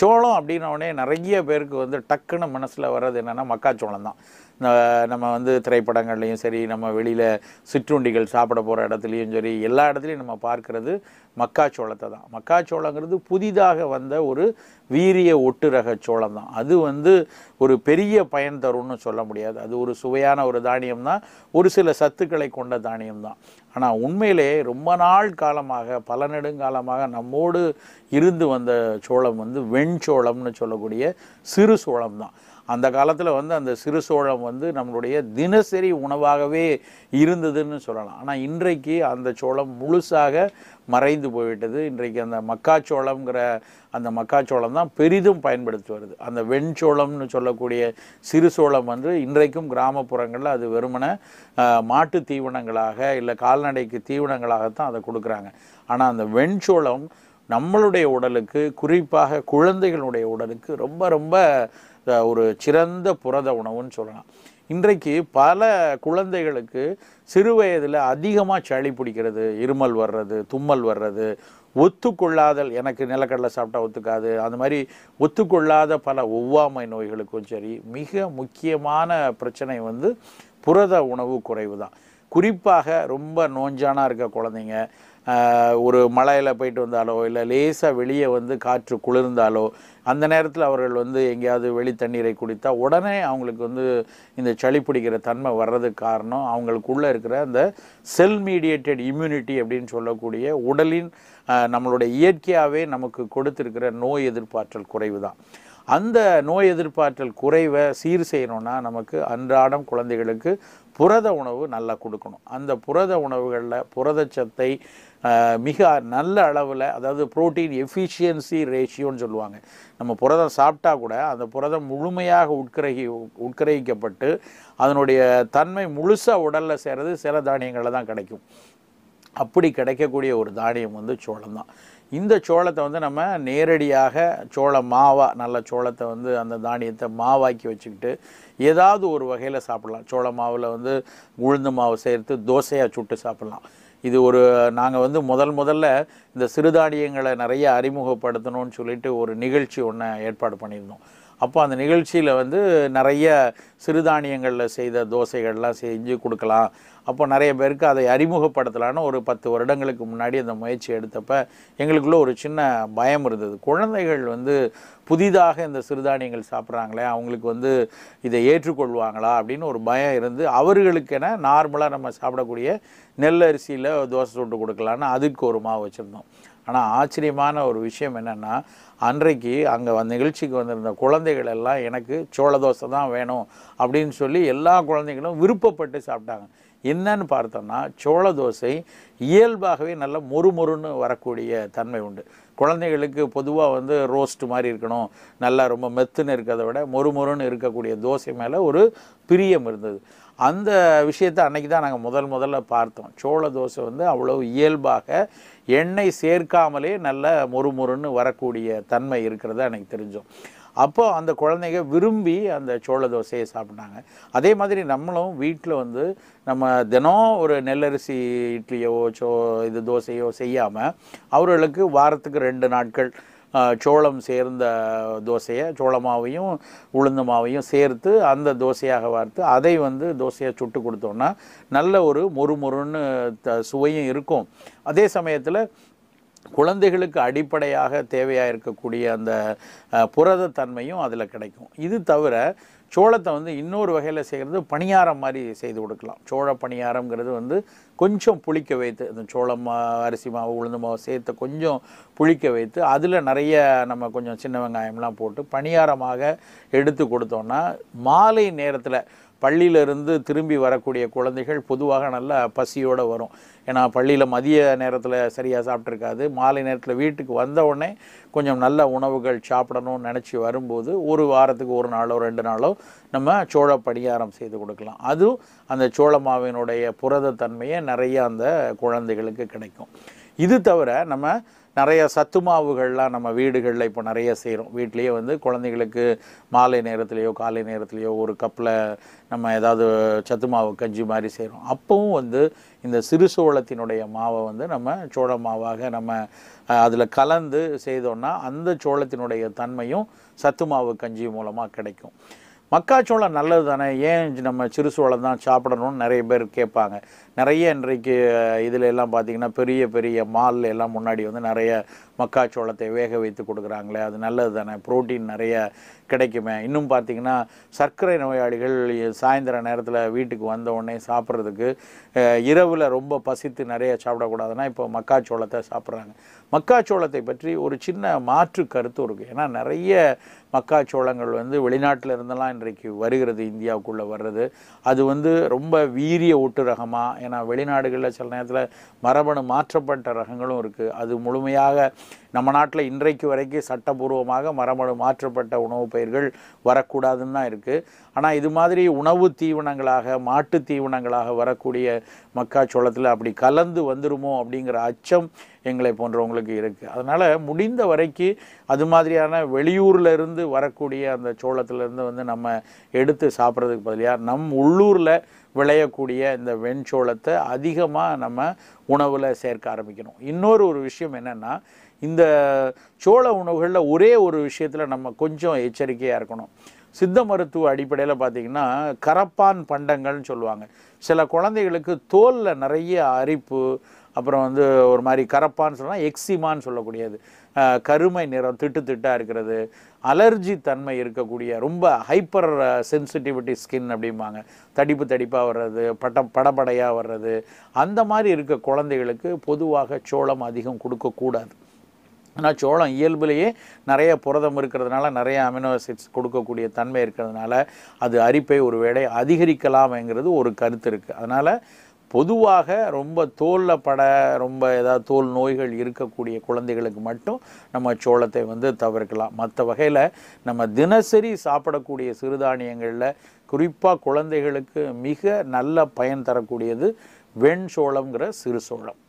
சோளம் அப்படின்னோடனே நிறைய பேருக்கு வந்து டக்குன்னு மனசில் வர்றது என்னென்னா மக்காச்சோளம் தான் நம்ம வந்து திரைப்படங்கள்லையும் சரி நம்ம வெளியில் சிற்றுண்டிகள் சாப்பிட போகிற இடத்துலையும் சரி எல்லா இடத்துலையும் நம்ம பார்க்கறது மக்காச்சோளத்தை தான் மக்காச்சோளங்கிறது புதிதாக வந்த ஒரு வீரிய ஒட்டு ரக சோளம் தான் அது வந்து ஒரு பெரிய பயன் தரும்னு சொல்ல முடியாது அது ஒரு சுவையான ஒரு தானியம் தான் ஒரு சில சத்துக்களை கொண்ட தானியம் தான் ஆனால் உண்மையிலே ரொம்ப நாள் காலமாக பல நெடுங்காலமாக நம்மோடு இருந்து வந்த சோளம் வந்து வெண் சோளம்னு சொல்லக்கூடிய சிறு சோளம்தான் தான் அந்த காலத்தில் வந்து அந்த சிறு சோளம் வந்து நம்மளுடைய தினசரி உணவாகவே இருந்ததுன்னு சொல்லலாம் ஆனால் இன்றைக்கு அந்த சோளம் முழுசாக மறைந்து போய்விட்டது இன்றைக்கு அந்த மக்காச்சோளம்ங்கிற அந்த மக்காச்சோளம் தான் பெரிதும் பயன்படுத்தி வருது அந்த வெண்சோளம்னு சொல்லக்கூடிய சிறு சோளம் வந்து இன்றைக்கும் கிராமப்புறங்களில் அது வெறுமனை மாட்டு தீவனங்களாக இல்லை கால்நடைக்கு தீவனங்களாகத்தான் அதை கொடுக்குறாங்க ஆனால் அந்த வெண்சோளம் நம்மளுடைய உடலுக்கு குறிப்பாக குழந்தைகளுடைய உடலுக்கு ரொம்ப ரொம்ப ஒரு சிறந்த புரத உணவுன்னு சொல்லலாம் இன்றைக்கு பல குழந்தைகளுக்கு சிறு வயதில் அதிகமாக சளி பிடிக்கிறது இருமல் வர்றது தும்மல் வர்றது ஒத்துக்கொள்ளாதல் எனக்கு நிலக்கடலை சாப்பிட்டா ஒத்துக்காது அந்த மாதிரி ஒத்துக்கொள்ளாத பல ஒவ்வாமை நோய்களுக்கும் சரி மிக முக்கியமான பிரச்சனை வந்து புரத உணவு குறைவு தான் குறிப்பாக ரொம்ப நோஞ்சானாக இருக்க குழந்தைங்க ஒரு மலையில் போயிட்டு வந்தாலோ இல்லை லேசாக வெளியே வந்து காற்று குளிர்ந்தாலோ அந்த நேரத்தில் அவர்கள் வந்து எங்கேயாவது வெளி தண்ணீரை குடித்தால் உடனே அவங்களுக்கு வந்து இந்த சளி பிடிக்கிற தன்மை வர்றதுக்கு காரணம் அவங்களுக்குள்ளே இருக்கிற அந்த செல் மீடியேட்டட் இம்யூனிட்டி அப்படின்னு சொல்லக்கூடிய உடலின் நம்மளுடைய இயற்கையாகவே நமக்கு கொடுத்துருக்கிற நோய் எதிர்ப்பாற்றல் குறைவு தான் அந்த நோய் எதிர்ப்பாற்றல் குறைவை சீர் செய்யணும்னா நமக்கு அன்றாடம் குழந்தைகளுக்கு புரத உணவு நல்லா கொடுக்கணும் அந்த புரத உணவுகளில் புரதச்சத்தை மிக நல்ல அளவில் அதாவது ப்ரோட்டீன் எஃபிஷியன்சி ரேஷியோன்னு சொல்லுவாங்க நம்ம புரதம் சாப்பிட்டா கூட அந்த புரதம் முழுமையாக உட்கிரகி உட்கிரகிக்கப்பட்டு அதனுடைய தன்மை முழுசாக உடலில் சேர்றது சில தானியங்களில் தான் கிடைக்கும் அப்படி கிடைக்கக்கூடிய ஒரு தானியம் வந்து சோளம் தான் இந்த சோளத்தை வந்து நம்ம நேரடியாக சோள மாவாக நல்ல சோளத்தை வந்து அந்த தானியத்தை மாவாக்கி வச்சுக்கிட்டு ஏதாவது ஒரு வகையில் சாப்பிட்லாம் சோள மாவில் வந்து உளுந்து மாவு சேர்த்து தோசையாக சுட்டு சாப்பிட்லாம் இது ஒரு நாங்கள் வந்து முதல் முதல்ல இந்த சிறுதானியங்களை நிறைய அறிமுகப்படுத்தணும்னு சொல்லிட்டு ஒரு நிகழ்ச்சி ஒன்று ஏற்பாடு பண்ணியிருந்தோம் அப்போ அந்த நிகழ்ச்சியில் வந்து நிறைய சிறுதானியங்களில் செய்த தோசைகள்லாம் செஞ்சு கொடுக்கலாம் அப்போ நிறைய பேருக்கு அதை அறிமுகப்படுத்தலான்னு ஒரு பத்து வருடங்களுக்கு முன்னாடி அந்த முயற்சி எடுத்தப்ப எங்களுக்குள்ளே ஒரு சின்ன பயம் இருந்தது குழந்தைகள் வந்து புதிதாக இந்த சிறுதானியங்கள் சாப்பிட்றாங்களே அவங்களுக்கு வந்து இதை ஏற்றுக்கொள்வாங்களா அப்படின்னு ஒரு பயம் இருந்து அவர்களுக்கென நார்மலாக நம்ம சாப்பிடக்கூடிய நெல் அரிசியில் தோசை சுட்டு கொடுக்கலான்னு அதுக்கு ஒரு மாவு வச்சுருந்தோம் ஆனால் ஆச்சரியமான ஒரு விஷயம் என்னென்னா அன்றைக்கு அங்கே வந்த நிகழ்ச்சிக்கு வந்திருந்த குழந்தைகள் எல்லாம் எனக்கு சோள தோசை தான் வேணும் அப்படின்னு சொல்லி எல்லா குழந்தைகளும் விருப்பப்பட்டு சாப்பிட்டாங்க என்னன்னு பார்த்தோம்னா சோள தோசை இயல்பாகவே நல்ல மொறுமொறுன்னு வரக்கூடிய தன்மை உண்டு குழந்தைகளுக்கு பொதுவாக வந்து ரோஸ்ட் மாதிரி இருக்கணும் நல்லா ரொம்ப மெத்துன்னு இருக்கிறத விட மொறுமொறுன்னு இருக்கக்கூடிய தோசை மேலே ஒரு பிரியம் இருந்தது அந்த விஷயத்தை அன்றைக்கி தான் நாங்கள் முதல் முதல்ல பார்த்தோம் சோள தோசை வந்து அவ்வளோ இயல்பாக எண்ணெய் சேர்க்காமலே நல்ல மொறுமொறுன்னு வரக்கூடிய தன்மை இருக்கிறத எனக்கு தெரிஞ்சோம் அப்போது அந்த குழந்தைங்க விரும்பி அந்த சோள தோசையை சாப்பிட்டாங்க அதே மாதிரி நம்மளும் வீட்டில் வந்து நம்ம தினம் ஒரு நெல்லரிசி இட்லியோ சோ இது தோசையோ செய்யாமல் அவர்களுக்கு வாரத்துக்கு ரெண்டு நாட்கள் சோளம் சேர்ந்த தோசையை சோளமாவையும் உளுந்த மாவையும் சேர்த்து அந்த தோசையாக வார்த்து அதை வந்து தோசையாக சுட்டு கொடுத்தோன்னா நல்ல ஒரு மொறு மொறுன்னு சுவையும் இருக்கும் அதே சமயத்தில் குழந்தைகளுக்கு அடிப்படையாக தேவையாக இருக்கக்கூடிய அந்த புரதத்தன்மையும் அதில் கிடைக்கும் இது தவிர சோளத்தை வந்து இன்னொரு வகையில் செய்கிறது பணியாரம் மாதிரி செய்து கொடுக்கலாம் சோழ பணியாரங்கிறது வந்து கொஞ்சம் புளிக்க வைத்து அந்த சோளம் அரிசி மாவு உளுந்து மாவு சேர்த்து கொஞ்சம் புளிக்க வைத்து அதில் நிறைய நம்ம கொஞ்சம் சின்ன வெங்காயம்லாம் போட்டு பணியாரமாக எடுத்து கொடுத்தோன்னா மாலை நேரத்தில் பள்ளியிலிருந்து திரும்பி வரக்கூடிய குழந்தைகள் பொதுவாக நல்லா பசியோடு வரும் ஏன்னா பள்ளியில் மதிய நேரத்தில் சரியாக சாப்பிட்ருக்காது மாலை நேரத்தில் வீட்டுக்கு வந்த உடனே கொஞ்சம் நல்ல உணவுகள் சாப்பிடணும்னு நினச்சி வரும்போது ஒரு வாரத்துக்கு ஒரு நாளோ ரெண்டு நாளோ நம்ம சோழ பணியாரம் செய்து கொடுக்கலாம் அதுவும் அந்த சோழ மாவினுடைய புரத தன்மையை நிறையா அந்த குழந்தைகளுக்கு கிடைக்கும் இது தவிர நம்ம நிறைய சத்து மாவுகள்லாம் நம்ம வீடுகளில் இப்போ நிறைய செய்கிறோம் வீட்லேயே வந்து குழந்தைங்களுக்கு மாலை நேரத்துலேயோ காலை நேரத்துலேயோ ஒரு கப்பில் நம்ம ஏதாவது சத்து மாவு கஞ்சி மாதிரி செய்கிறோம் அப்பவும் வந்து இந்த சிறு சோளத்தினுடைய மாவை வந்து நம்ம சோள மாவாக நம்ம அதில் கலந்து செய்தோன்னா அந்த சோளத்தினுடைய தன்மையும் சத்து மாவு கஞ்சி மூலமாக கிடைக்கும் மக்காச்சோளம் நல்லது தானே ஏன் நம்ம சிறுசோளம் தான் சாப்பிடணும்னு நிறைய பேர் கேட்பாங்க நிறைய இன்றைக்கு இதில் எல்லாம் பார்த்திங்கன்னா பெரிய பெரிய மால் எல்லாம் முன்னாடி வந்து நிறைய மக்காச்சோளத்தை வேக வைத்து கொடுக்குறாங்களே அது நல்லது தானே ப்ரோட்டீன் நிறைய கிடைக்குமே இன்னும் பார்த்திங்கன்னா சர்க்கரை நோயாளிகள் சாயந்தர நேரத்தில் வீட்டுக்கு வந்த உடனே சாப்பிட்றதுக்கு இரவில் ரொம்ப பசித்து நிறைய சாப்பிடக்கூடாதுன்னா இப்போ மக்காச்சோளத்தை சாப்பிட்றாங்க மக்காச்சோளத்தை பற்றி ஒரு சின்ன மாற்று கருத்து இருக்குது ஏன்னா நிறைய மக்காச்சோளங்கள் வந்து வெளிநாட்டில் இருந்தெல்லாம் இன்றைக்கு வருகிறது இந்தியாவுக்குள்ளே வர்றது அது வந்து ரொம்ப வீரிய ஒட்டு ரகமாக ஏன்னா வெளிநாடுகளில் சில நேரத்தில் மரபணு மாற்றப்பட்ட ரகங்களும் இருக்குது அது முழுமையாக நம்ம நாட்டில் இன்றைக்கு வரைக்கும் சட்டபூர்வமாக மரபணு மாற்றப்பட்ட உணவுப் பயிர்கள் வரக்கூடாதுன்னு தான் இருக்குது ஆனால் இது மாதிரி உணவு தீவனங்களாக மாட்டு தீவனங்களாக வரக்கூடிய மக்காச்சோளத்தில் அப்படி கலந்து வந்துருமோ அப்படிங்கிற அச்சம் எங்களை போன்றவங்களுக்கு இருக்குது அதனால் முடிந்த வரைக்கும் அது மாதிரியான வெளியூரில் இருந்து வரக்கூடிய அந்த சோளத்திலேருந்து வந்து நம்ம எடுத்து சாப்பிட்றதுக்கு பதிலாக நம் உள்ளூரில் விளையக்கூடிய இந்த வெண்சோளத்தை அதிகமாக நம்ம உணவில் சேர்க்க ஆரம்பிக்கணும் இன்னொரு ஒரு விஷயம் என்னென்னா இந்த சோழ உணவுகளில் ஒரே ஒரு விஷயத்தில் நம்ம கொஞ்சம் எச்சரிக்கையாக இருக்கணும் சித்த மருத்துவ அடிப்படையில் பார்த்திங்கன்னா கரப்பான் பண்டங்கள்னு சொல்லுவாங்க சில குழந்தைகளுக்கு தோலில் நிறைய அரிப்பு அப்புறம் வந்து ஒரு மாதிரி கரப்பான்னு சொல்லலாம் எக்ஸிமான்னு சொல்லக்கூடியது கருமை நிறம் திட்டு திட்டாக இருக்கிறது அலர்ஜி தன்மை இருக்கக்கூடிய ரொம்ப ஹைப்பர் சென்சிட்டிவிட்டி ஸ்கின் அப்படிம்பாங்க தடிப்பு தடிப்பாக வர்றது பட்டம் படபடையாக வர்றது அந்த மாதிரி இருக்க குழந்தைகளுக்கு பொதுவாக சோளம் அதிகம் கொடுக்கக்கூடாது ஆனால் சோளம் இயல்புலேயே நிறைய புரதம் இருக்கிறதுனால நிறைய அமினோ அசிட்ஸ் கொடுக்கக்கூடிய தன்மை இருக்கிறதுனால அது அரிப்பை ஒரு வேளை அதிகரிக்கலாம்ங்கிறது ஒரு கருத்து இருக்குது அதனால் பொதுவாக ரொம்ப தோலில் பட ரொம்ப ஏதாவது தோல் நோய்கள் இருக்கக்கூடிய குழந்தைகளுக்கு மட்டும் நம்ம சோளத்தை வந்து தவிர்க்கலாம் மற்ற வகையில் நம்ம தினசரி சாப்பிடக்கூடிய சிறுதானியங்களில் குறிப்பாக குழந்தைகளுக்கு மிக நல்ல பயன் தரக்கூடியது வெண் சோளங்கிற சிறு சோளம்